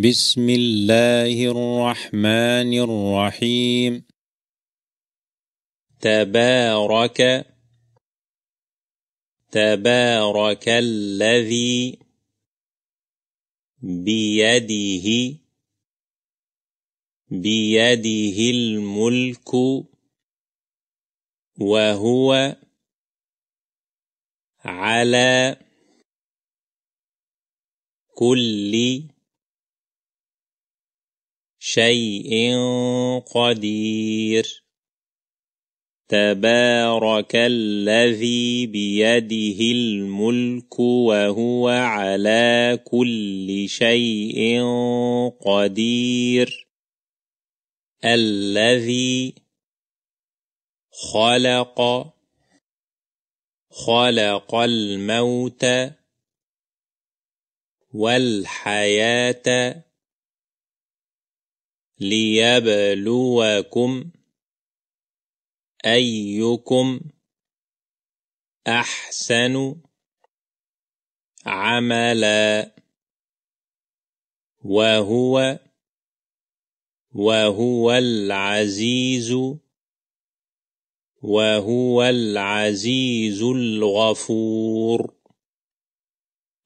بسم الله الرحمن الرحيم تبارك تبارك الذي بيده بيده الملك وهو على كل شيء قدير تبارك الذي بيده الملك وهو على كل شيء قدير الذي خلق خلق الموت والحياه ليبلوكم أيكم أحسن عملا وهو وهو العزيز وهو العزيز الغفور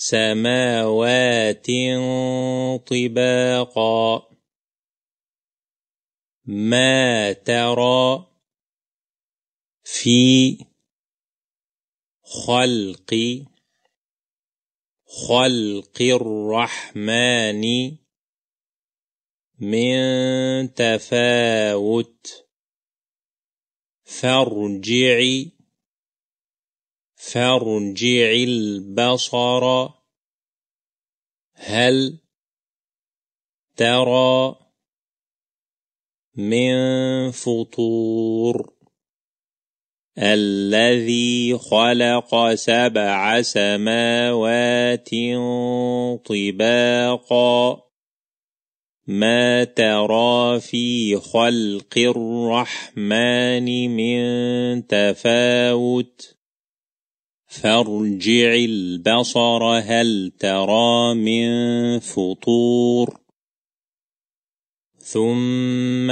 سماوات طباقا ما ترى في خلق خلق الرحمن من تفاوت فارجع فارجع البصر هل ترى من فطور الذي خلق سبع سماوات طباقا ما ترى في خلق الرحمن من تفاوت فارجع البصر هل ترى من فطور ثم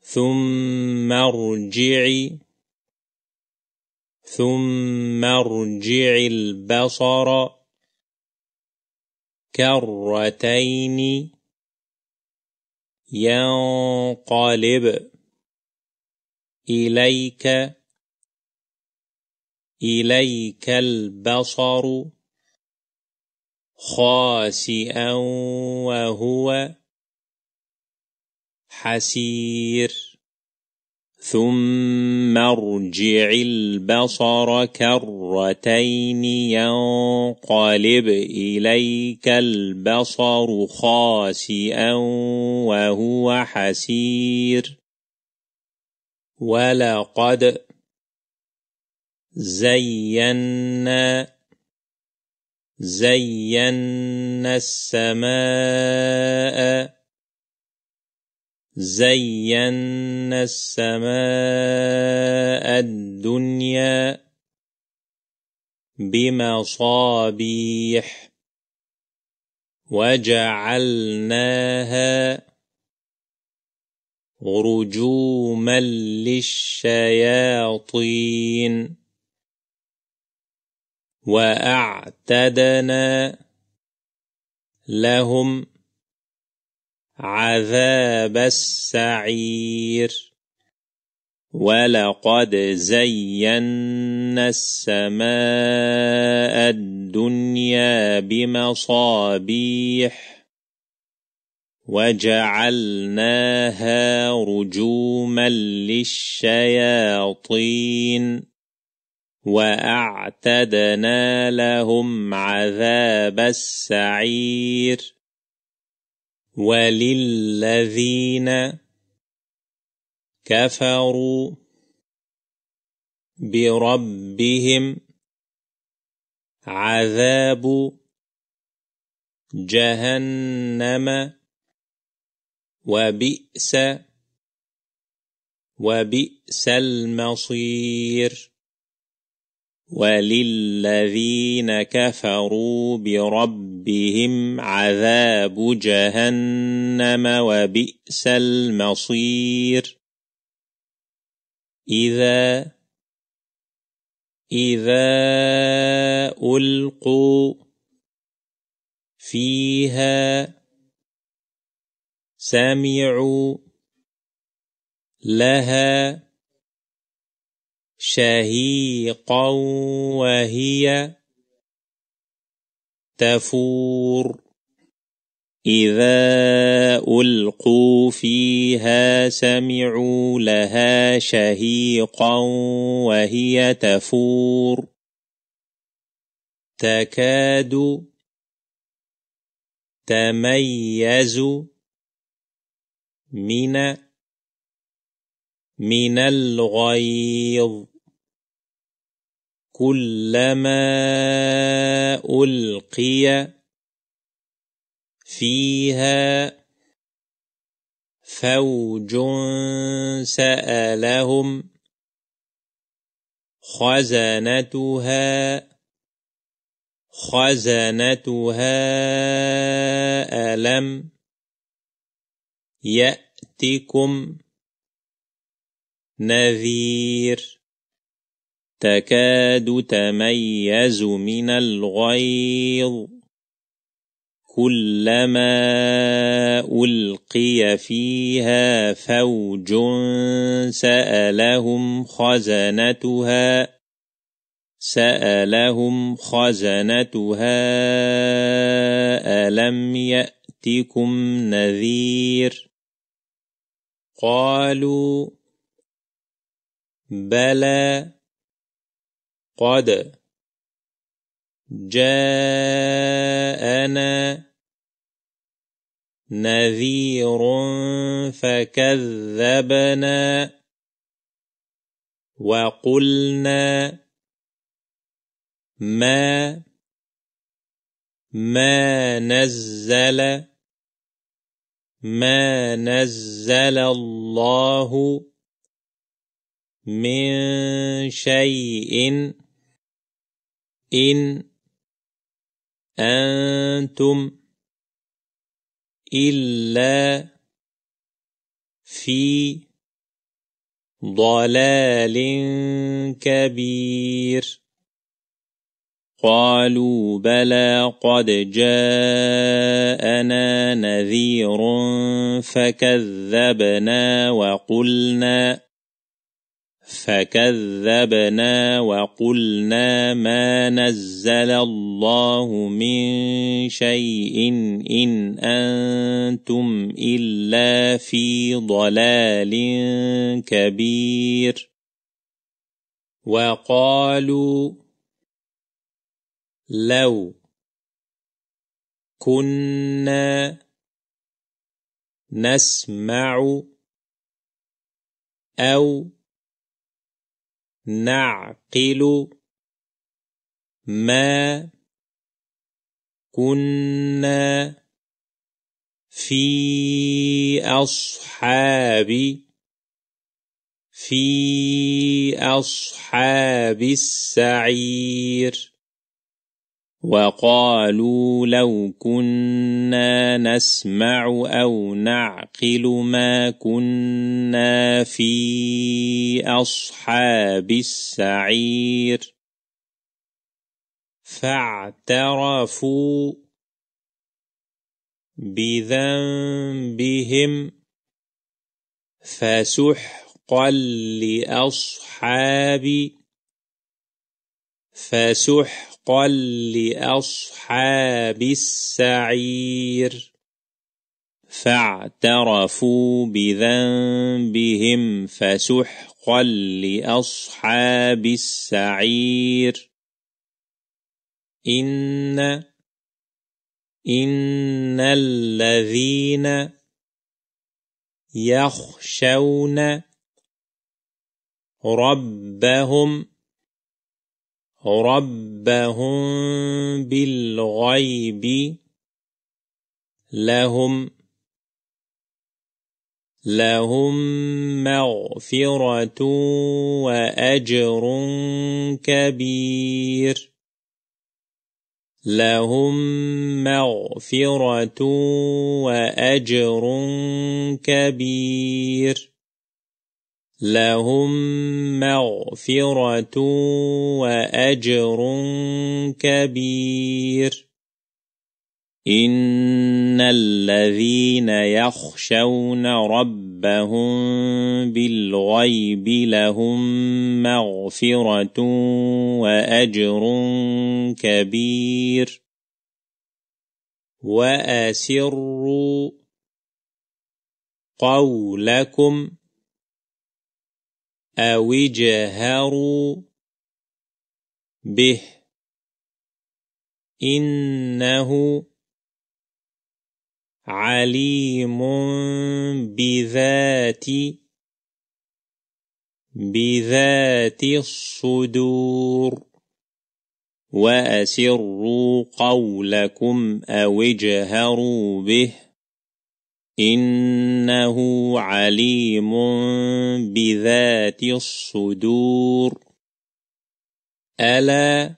ثم ارجع ثم ارجع البصر كرتين ينقلب إليك إليك البصر خاسئا وهو حسير ثم ارجع البصر كرتين ينقلب إليك البصر خاسئا وهو حسير ولقد زينا زينا السماء زينا السماء الدنيا بمصابيح وجعلناها رجوما للشياطين واعتدنا لهم عذاب السعير ولقد زينا السماء الدنيا بمصابيح وجعلناها رجوما للشياطين واعتدنا لهم عذاب السعير وللذين كفروا بربهم عذاب جهنم وبئس وبئس المصير وللذين كفروا بربهم عذاب جهنم وبئس المصير اذا اذا القوا فيها سمعوا لها شهيقا وهي تفور إذا ألقوا فيها سمعوا لها شهيقا وهي تفور تكاد تميز من من الغيظ كلما القي فيها فوج سالهم خزنتها خزنتها الم ياتكم نذير تكاد تميز من الغيظ كلما القي فيها فوج سالهم خزنتها سالهم خزنتها الم ياتكم نذير قالوا بلى قد جاءنا نذير فكذبنا وقلنا ما ما نزل ما نزل الله من شيء إن أنتم إلا في ضلال كبير قالوا بلى قد جاءنا نذير فكذبنا وقلنا فكذبنا وقلنا ما نزل الله من شيء إن أنتم إلا في ضلال كبير وقالوا لو كنا نسمع أو نعقل ما كنا في أصحاب في أصحاب السعير وقالوا لو كنا نسمع او نعقل ما كنا في اصحاب السعير فاعترفوا بذنبهم فسحقا لاصحاب فسحقا وفقا لأصحاب السعير فاعترفوا بذنبهم فسحقا لأصحاب السعير إن إن الذين يخشون ربهم ربهم بالغيب لهم لهم مغفرة وأجر كبير لهم مغفرة وأجر كبير لهم مغفرة وأجر كبير إن الذين يخشون ربهم بالغيب لهم مغفرة وأجر كبير وأسروا قولكم أو جهروا به إنه عليم بذات بذات الصدور وأسروا قولكم أو اجهروا به إنه عليم بذات الصدور ألا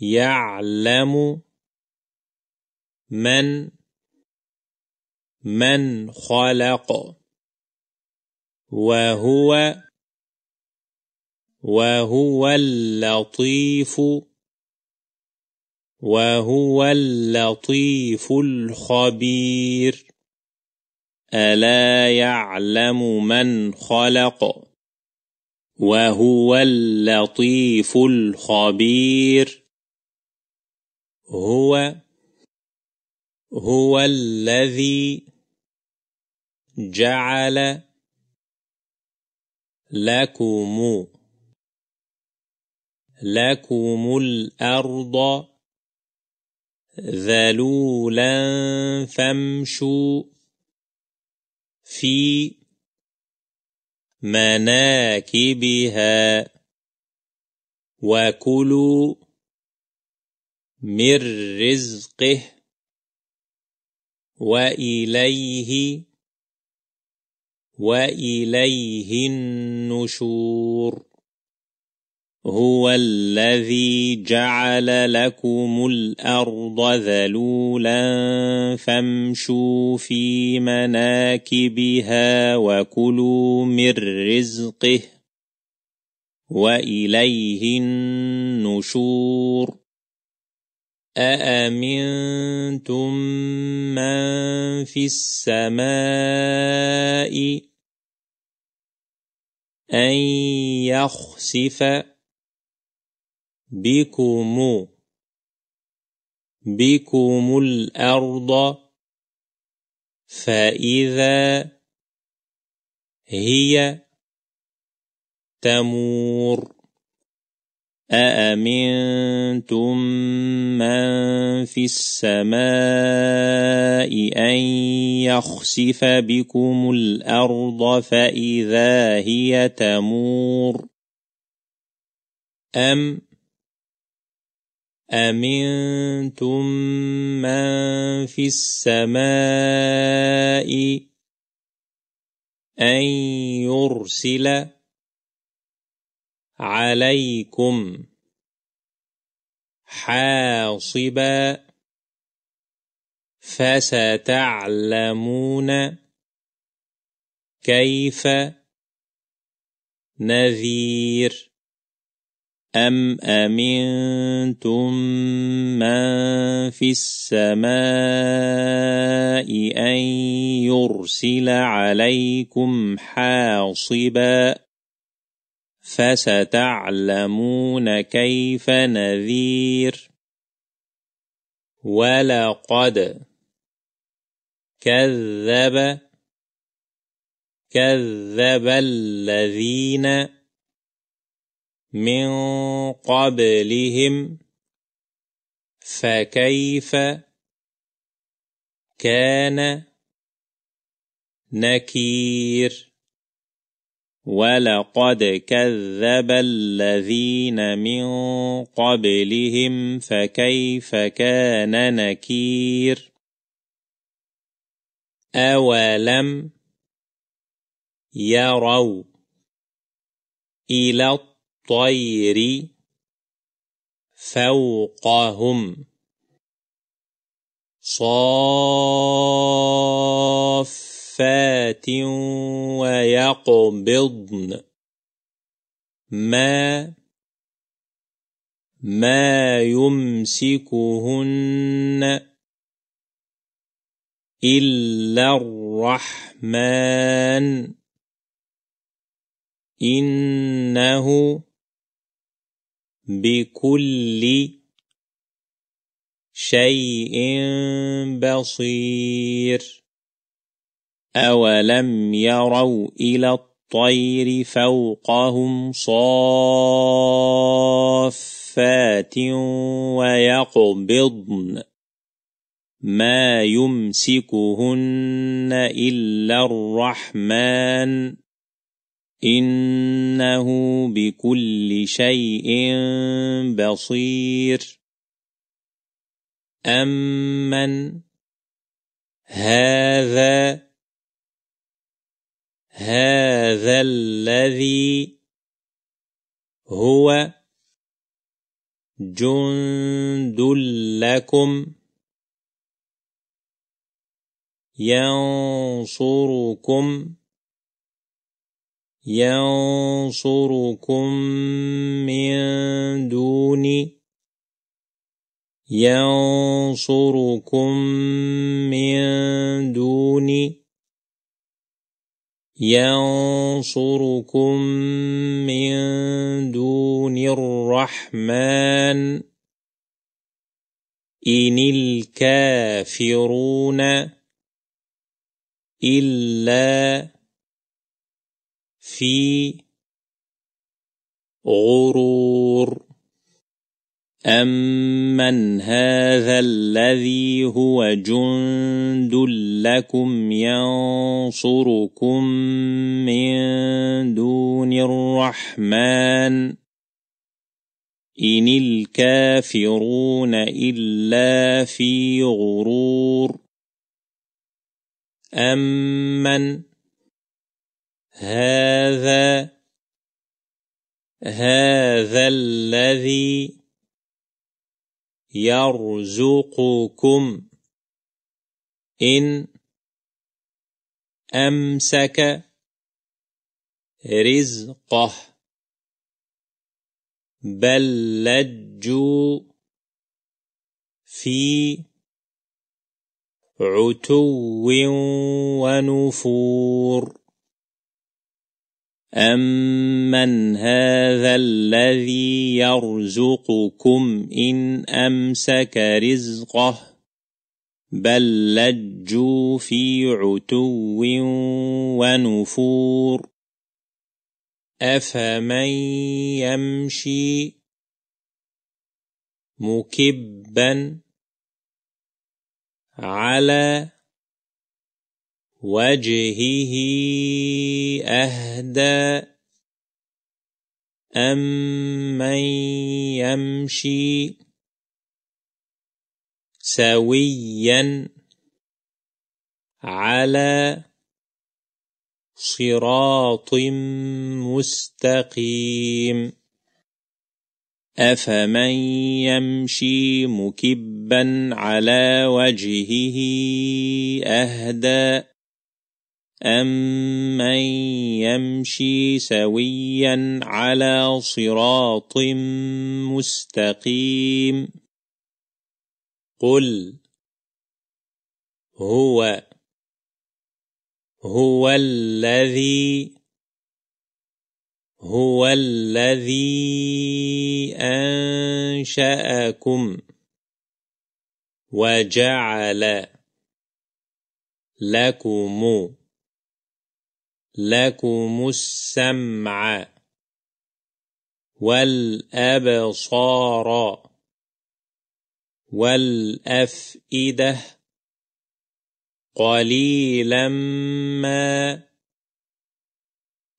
يعلم من من خلق وهو وهو اللطيف وهو اللطيف الخبير ألا يعلم من خلق وهو اللطيف الخبير هو هو الذي جعل لكم لكم الأرض ذلولا فامشوا في مناكبها وكلوا من رزقه وإليه وإليه النشور هو الذي جعل لكم الأرض ذلولا فامشوا في مناكبها وكلوا من رزقه وإليه النشور أأمنتم من في السماء أن يخسف بكم بكم الأرض فإذا هي تمور أأمنتم من في السماء أن يخسف بكم الأرض فإذا هي تمور أم امنتم من في السماء ان يرسل عليكم حاصبا فستعلمون كيف نذير أم أمنتم من في السماء أن يرسل عليكم حاصبا فستعلمون كيف نذير ولقد كذب كذب الذين من قبلهم فكيف كان نكير ولقد كذب الذين من قبلهم فكيف كان نكير اولم يروا الى الطير فوقهم صافات ويقبضن ما ما يمسكهن إلا الرحمن إنه بكل شيء بصير أولم يروا إلى الطير فوقهم صافات ويقبضن ما يمسكهن إلا الرحمن إنه بكل شيء بصير أمن هذا هذا الذي هو جند لكم ينصركم ينصركم من دون ينصركم من دون ينصركم من دون الرحمن إن الكافرون إلا في غرور أمن هذا الذي هو جند لكم ينصركم من دون الرحمن إن الكافرون إلا في غرور أمن هذا هذا الذي يرزقكم إن أمسك رزقه بل لجوا في عتو ونفور امن هذا الذي يرزقكم ان امسك رزقه بل لجوا في عتو ونفور افمن يمشي مكبا على وجهه أهدى أمن يمشي سويا على صراط مستقيم أفمن يمشي مكبا على وجهه أهدى امن يمشي سويا على صراط مستقيم قل هو هو الذي هو الذي انشاكم وجعل لكم لكم السمع والأبصار والأفئدة قليلا ما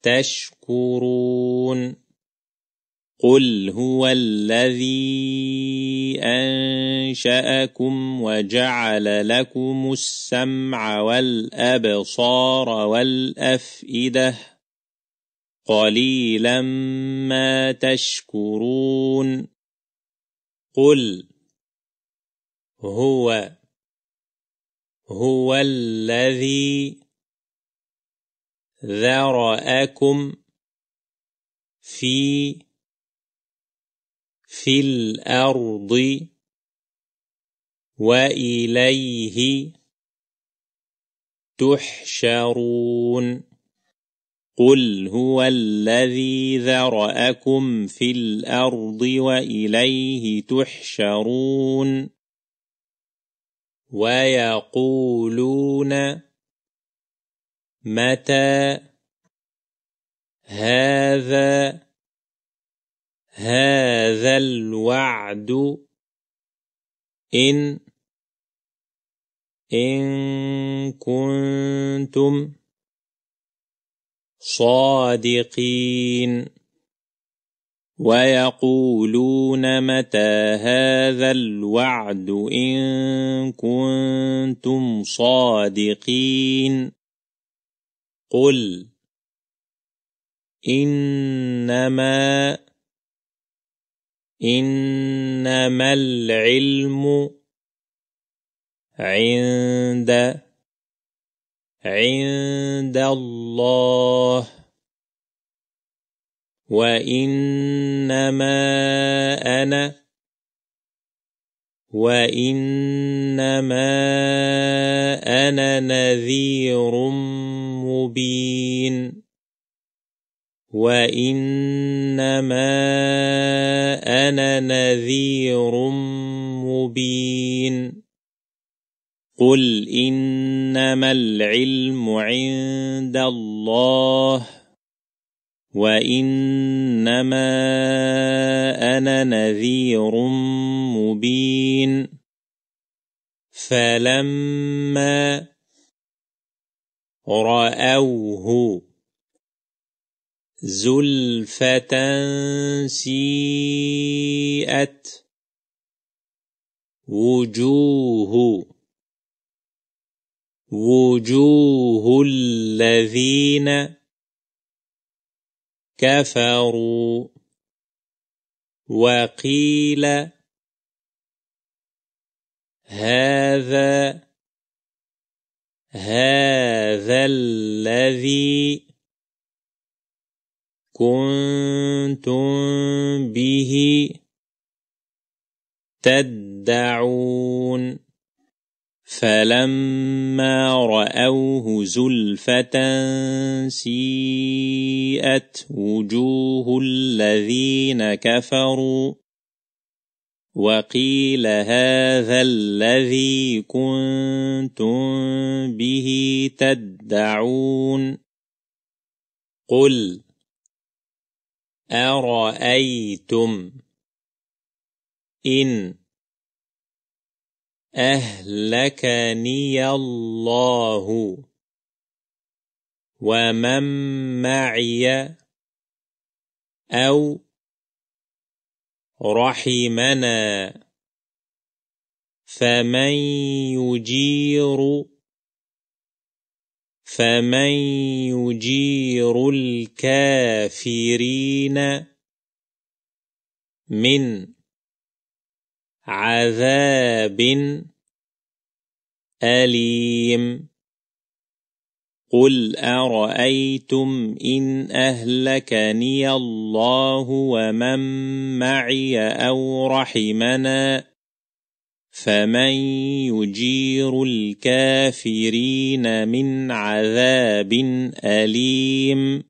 تشكرون قل هو الذي أنشأكم وجعل لكم السمع والأبصار والأفئدة قليلا ما تشكرون قل هو هو الذي ذرأكم في في الأرض وإليه تحشرون قل هو الذي ذرأكم في الأرض وإليه تحشرون ويقولون متى هذا هذا الوعد إن إن كنتم صادقين ويقولون متى هذا الوعد إن كنتم صادقين قل إنما انما العلم عند عند الله وانما انا وانما انا نذير مبين وانما انا نذير مبين قل انما العلم عند الله وانما انا نذير مبين فلما راوه زلفة سيئت وجوه وجوه الذين كفروا وقيل هذا هذا الذي تدعون فلما رأوه زلفة سيئت وجوه الذين كفروا وقيل هذا الذي كنتم به تدعون قل أرأيتم إن أهلكني الله ومن معي أو رحمنا فمن يجير فمن يجير الكافرين من عذاب أليم قل أرأيتم إن أهلكني الله ومن معي أو رحمنا فمن يجير الكافرين من عذاب أليم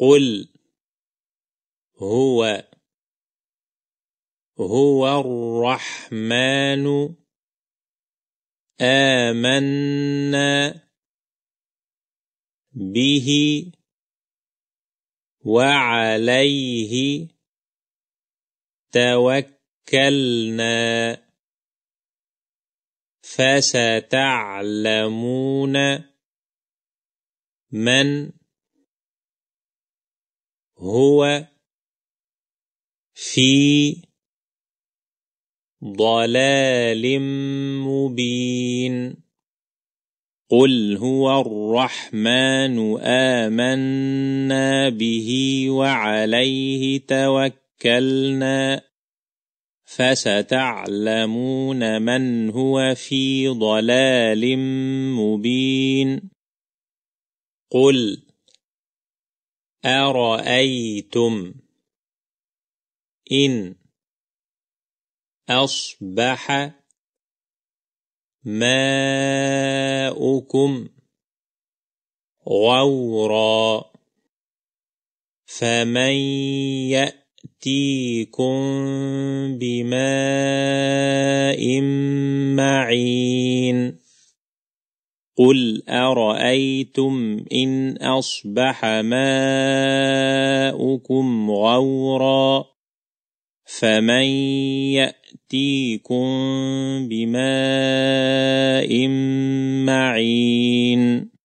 قل هو هو الرحمن آمنا به وعليه توكلنا فستعلمون من هو في ضلال مبين قل هو الرحمن آمنا به وعليه توكلنا فستعلمون من هو في ضلال مبين قل أرأيتم إن أصبح ماؤكم غورا فمن يأتيكم بماء معين قل أرأيتم إن أصبح ماؤكم غورا فمن يأتيكم يأتيكم بماء معين